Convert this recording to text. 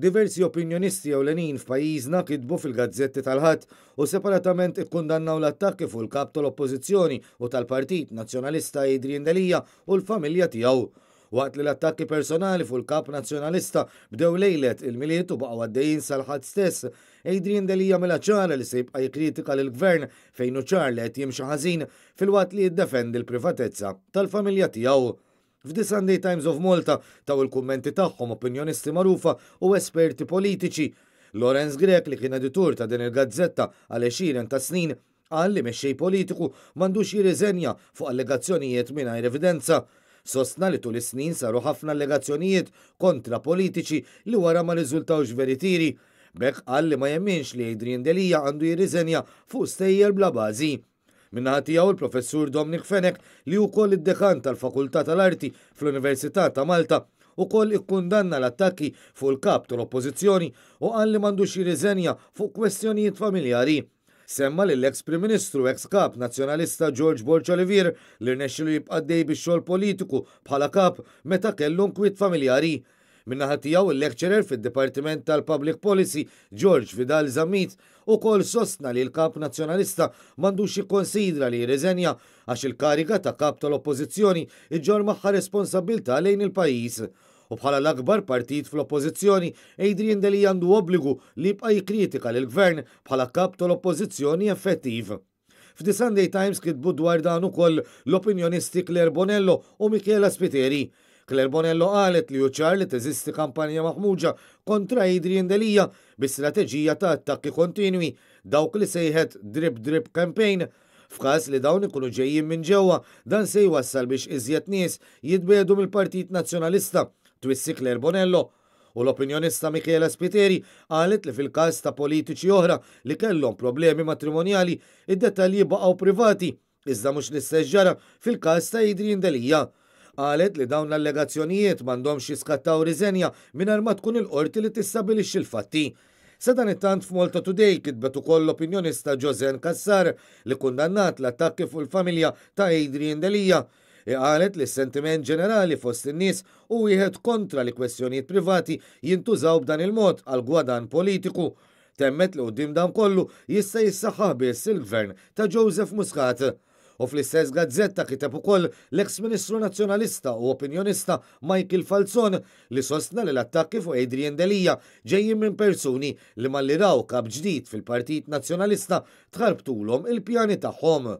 Diversi opinjonisti ewlenin f'pajjiżna kitbu fil-gazzetti tal-ħadd u separatament ikkundannaw l-attakki fuq il-kap tal-Oppożizzjoni u tal-Partit Nazzjonalista Idrien Delija u l-familja tiegħu. Waqt li l-attakki personali fuq il-kap nazzjonalista bdew lejlet il-miliet u baqgħu għaddejjin sal-ħadd stess, Adrian Delija mela ċara li se jibqa' jikkritika lil gvern fejn ċar li qed jimxi ħażin fil-waqt li jiddefendi l-privatezza tal-familja tiegħu. F'di Sunday Times of Malta taw il-kummenti tagħhom opinjonisti marufa u esperti politiċi. Lorenz Grek li kien editur ta' din il-gazzetta għal xiren ta' snin għal li mexxej politiku mandux jirriżenja fuq allegazzjonijiet mingħajr evidenza. Sostna li tul is-snin saru ħafna allegazzjonijiet kontra politiċi li wara ma riżultawx veritieri. Bek għal li ma jemminx li Adrian Delija għandu jirriżenja fuq stejjer bla bażi. Minnaħati għaw il-professur Dominik Fenek li u koll id-dekan tal-Fakultà tal-Arti fl-Università ta' Malta u koll ikkundanna l-attakki fuq il-kap tal-oppozizjoni u għalli mandux jirriżenja fuq kwestjonijiet familjari. Semma l ex prim ministru ex kap nazjonalista George Borch Olivier li rnexxilu jibqa' biex xogħol politiku bħala kap meta kellu kwit familjari minna tiegħu il-lecturer fid-Dipartiment tal-Public Policy George Vidal Zamit u kol sostna li l-kap nazjonalista mandux jikkonsidra li jirriżenja għax il-kariga ta' kap tal-oppozizjoni iġġor maħħa responsabilta lejn il-pajis. U bħala l-akbar partit fl-oppozizjoni, Adrian Deli għandu obbligu li jibqa' jikritika l-gvern bħala kap tal-oppozizjoni effettiv. F'The Sunday Times kitbu dwar dan ukoll l-opinjonisti Claire Bonello u Michela Spiteri Claire Bonello qalet li uċar li teżisti kampanja maħmuġa kontra Adrian Delija bi-strateġija ta' attakki kontinwi dawk li sejħet drip drip campaign F'każ li dawn ikunu ġejjin minn ġewwa, dan se jwassal biex iżjed nies jitbedu mill-Partit Nazzjonalista, twissi Claire Bonello. U l-opinjonista Michela Spiteri qalet li fil-każ ta' politiċi oħra li kellhom problemi matrimonjali id-dettalji baqgħu privati, iżda mhux l ġara fil-każ ta' Idrin Delija qalet li dawn l-allegazzjonijiet m'għandhomx jiskattaw riżenja mingħajr ma tkun il-qorti li tistabilixxi il fatti Sedan it-tant f'Malta Today kitbet ukoll l-opinjonista Josen Kassar li kundannat l-attakki fuq il-familja ta' Adrian Delija għalet li s-sentiment ġenerali fost in-nies u wieħed kontra li kwestjonijiet privati jintużaw b'dan il-mod għal gwadan politiku. Temmet li qudiem dan kollu jista' jissaħħaħ biss il-gvern ta' Joseph Muscat. U fl-istess gazzetta kiteb ukoll l-eks-ministru nazzjonalista u opinjonista Michael Falzon li sostna li l-attakki fuq Adrien Delija ġejjin minn persuni li malliraw kap ġdid fil-Partit Nazzjonalista tħarbtulhom il-pjani tagħhom.